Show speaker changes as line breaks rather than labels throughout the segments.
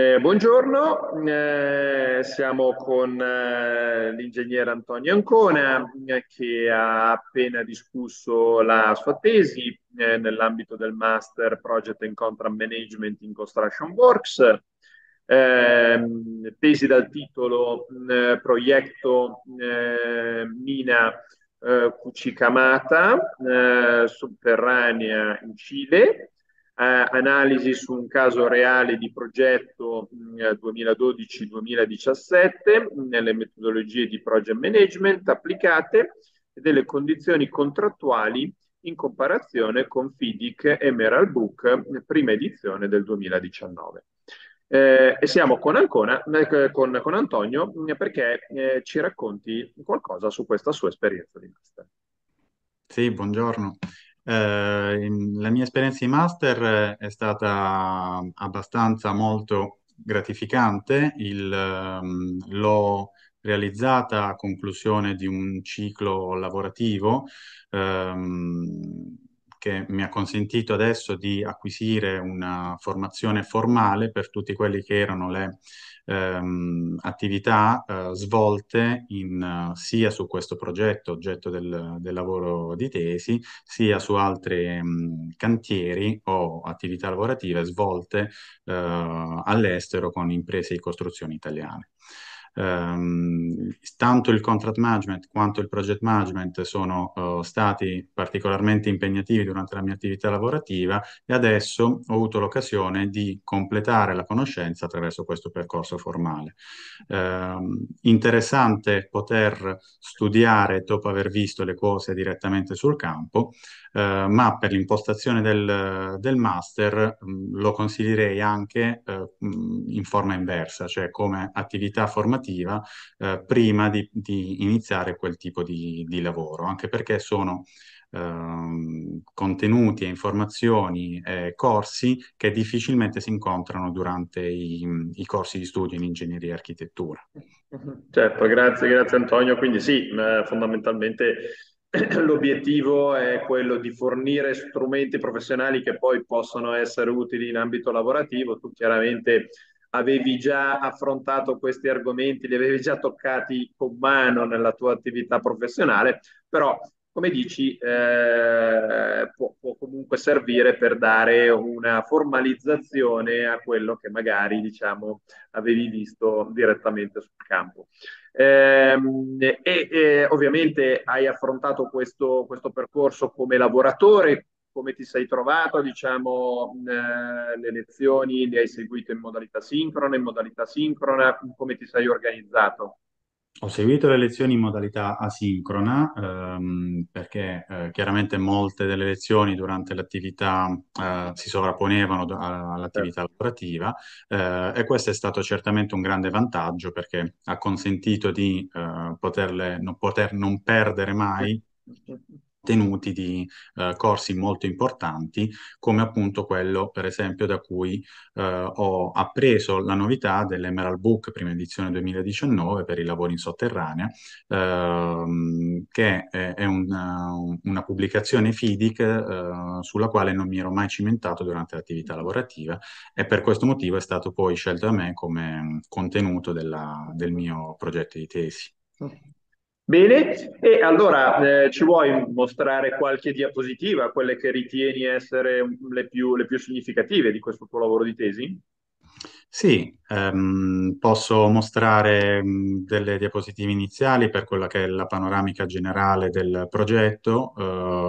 Eh, buongiorno, eh, siamo con eh, l'ingegnere Antonio Ancona eh, che ha appena discusso la sua tesi eh, nell'ambito del Master Project and Contract Management in Construction Works, ehm, tesi dal titolo mm, Progetto eh, Mina Cucicamata, Subterranea in Cile analisi su un caso reale di progetto 2012-2017 mm, eh, mm, nelle metodologie di project management applicate e delle condizioni contrattuali in comparazione con FIDIC e Meral Book, mm, prima edizione del 2019. Eh, e siamo con, Ancona, eh, con, con Antonio perché eh, ci racconti qualcosa su questa sua esperienza di master.
Sì, buongiorno. Eh, la mia esperienza di master eh, è stata mm, abbastanza molto gratificante, Il, um, l'ho realizzata a conclusione di un ciclo lavorativo. Um, che mi ha consentito adesso di acquisire una formazione formale per tutti quelli che erano le ehm, attività eh, svolte in, eh, sia su questo progetto, oggetto del, del, lavoro di tesi, sia su altri mh, ehm, cantieri o attività lavorative svolte eh, all'estero con imprese di costruzione italiane ehm, tanto il contract management quanto il project management sono eh, stati particolarmente impegnativi durante la mia attività lavorativa e adesso ho avuto l'occasione di completare la conoscenza attraverso questo percorso formale. Eh, interessante poter studiare dopo aver visto le cose direttamente sul campo, eh, ma per l'impostazione del, del master mh, mm, lo consiglierei anche eh, mm, in forma inversa, cioè come attività formativa formativa eh, prima di, di, iniziare quel tipo di, di lavoro, anche perché sono eh, contenuti e informazioni e corsi che difficilmente si incontrano durante i, i corsi di studio in ingegneria e architettura.
Mhm. Certo, grazie, grazie Antonio. Quindi sì, fondamentalmente l'obiettivo è quello di fornire strumenti professionali che poi possono essere utili in ambito lavorativo. Tu chiaramente avevi già affrontato questi argomenti, li avevi già toccati con mano nella tua attività professionale, però come dici eh, può, può, comunque servire per dare una formalizzazione a quello che magari diciamo avevi visto direttamente sul campo. Eh, e, e, ovviamente hai affrontato questo, questo percorso come lavoratore, come ti sei trovato, diciamo, mm, eh, le lezioni le hai seguite in modalità sincrona, in modalità sincrona, come ti sei organizzato?
Ho seguito le lezioni in modalità asincrona ehm, perché eh, chiaramente molte delle lezioni durante l'attività eh, si sovrapponevano a, all'attività certo. lavorativa eh, e questo è stato certamente un grande vantaggio perché ha consentito di eh, poterle, non, poter non perdere mai tenuti di eh, corsi molto importanti, come appunto quello, per esempio, da cui eh, ho appreso la novità dell'Emerald Book, prima edizione 2019, per i lavori in sotterranea, ehm, che è, è una, eh, una pubblicazione FIDIC eh, sulla quale non mi ero mai cimentato durante l'attività lavorativa e per questo motivo è stato poi scelto da me come mm, contenuto della, del mio progetto di tesi.
Bene, e allora eh, ci vuoi mostrare qualche diapositiva, quelle che ritieni essere le più, le più significative di questo tuo lavoro di tesi?
Sì, ehm, posso mostrare mm, delle diapositive iniziali per quella che è la panoramica generale del progetto,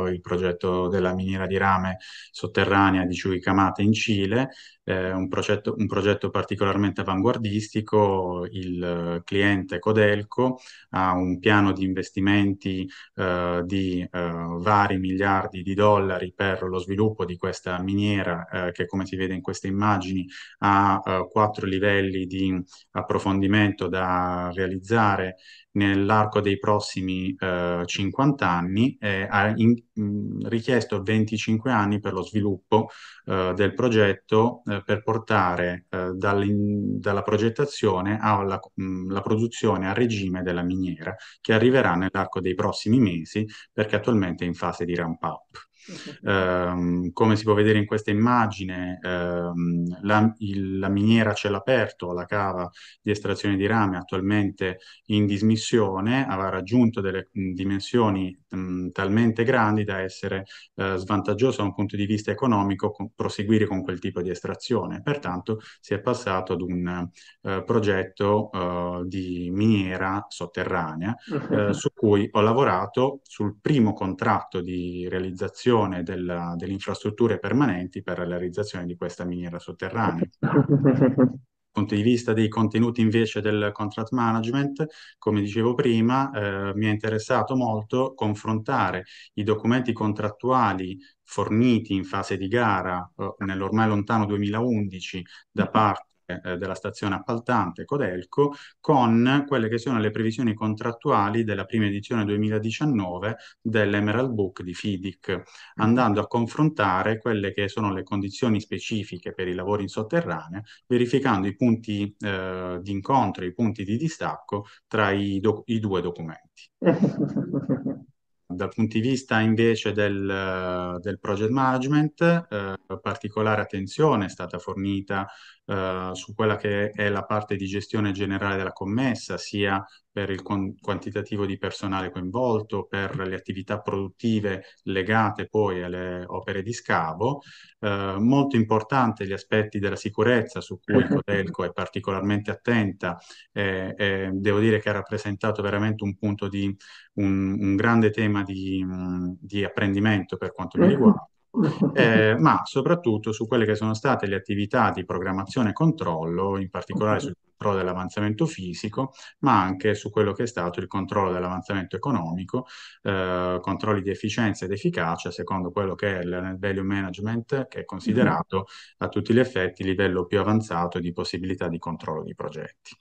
eh, il progetto della miniera di rame sotterranea di Ciuicamate in Cile, eh, un, progetto, un, progetto, particolarmente avanguardistico, il eh, cliente Codelco ha un piano di investimenti eh, di eh, vari miliardi di dollari per lo sviluppo di questa miniera eh, che come si vede in queste immagini ha quattro livelli di approfondimento da realizzare nell'arco dei prossimi eh, 50 anni e eh, ha in, mh, mm, richiesto 25 anni per lo sviluppo eh, del progetto eh, per portare eh, dalla progettazione alla mh, mm, la produzione a regime della miniera che arriverà nell'arco dei prossimi mesi perché attualmente è in fase di ramp up. Eh, come si può vedere in questa immagine, ehm, la, il, la, miniera a cielo aperto, la cava di estrazione di rame attualmente in dismissione, aveva raggiunto delle mh, dimensioni mh, talmente grandi da essere eh, svantaggioso da un punto di vista economico con, proseguire con quel tipo di estrazione. Pertanto si è passato ad un eh, progetto eh, di miniera sotterranea uh su cui ho lavorato sul primo contratto di realizzazione costruzione della, delle infrastrutture permanenti per la realizzazione di questa miniera sotterranea.
Dal
punto di vista dei contenuti invece del contract management, come dicevo prima, eh, mi è interessato molto confrontare i documenti contrattuali forniti in fase di gara eh, nell'ormai lontano 2011 da mm-hmm. parte eh, della stazione appaltante Codelco con quelle che sono le previsioni contrattuali della prima edizione 2019 dell'Emerald Book di FIDIC, mm-hmm. andando a confrontare quelle che sono le condizioni specifiche per i lavori in sotterranea, verificando i punti eh, di incontro, i punti di distacco tra i, doc- i due documenti. Dal punto di vista invece del, del project management, eh, particolare attenzione è stata fornita eh, su quella che è la parte di gestione generale della commessa, sia per il quantitativo di personale coinvolto, per le attività produttive legate poi alle opere di scavo. Eh, molto importanti gli aspetti della sicurezza su cui Codelco è particolarmente attenta e, e devo dire che ha rappresentato veramente un punto di un, un grande tema di, di apprendimento per quanto mi riguarda eh, ma soprattutto su quelle che sono state le attività di programmazione e controllo, in particolare sul controllo dell'avanzamento fisico, ma anche su quello che è stato il controllo dell'avanzamento economico, eh, controlli di efficienza ed efficacia, secondo quello che è il value management, che è mhm. considerato a tutti gli effetti il livello più avanzato di possibilità di controllo di progetti.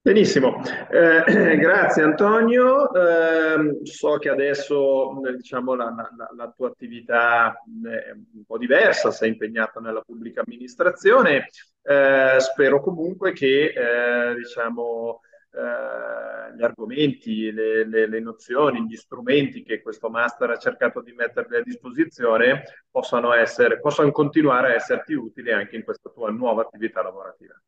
Benissimo, eh, grazie Antonio. Eh, so che adesso eh, diciamo, la, la, la, tua attività eh, è un po' diversa, sei impegnata nella pubblica amministrazione. Eh, spero comunque che eh, diciamo, gli argomenti, le, le, le, nozioni, gli strumenti che questo master ha cercato di mettervi a disposizione possano, essere, possano continuare a esserti utili anche in questa tua nuova attività lavorativa.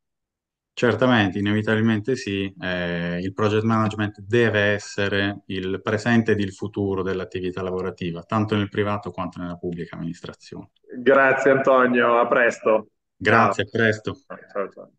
Certamente, inevitabilmente sì, eh, il project management deve essere il presente ed il futuro dell'attività lavorativa, tanto nel privato quanto nella pubblica amministrazione.
Grazie Antonio, a presto. Grazie,
ciao. a presto. Ciao, ciao.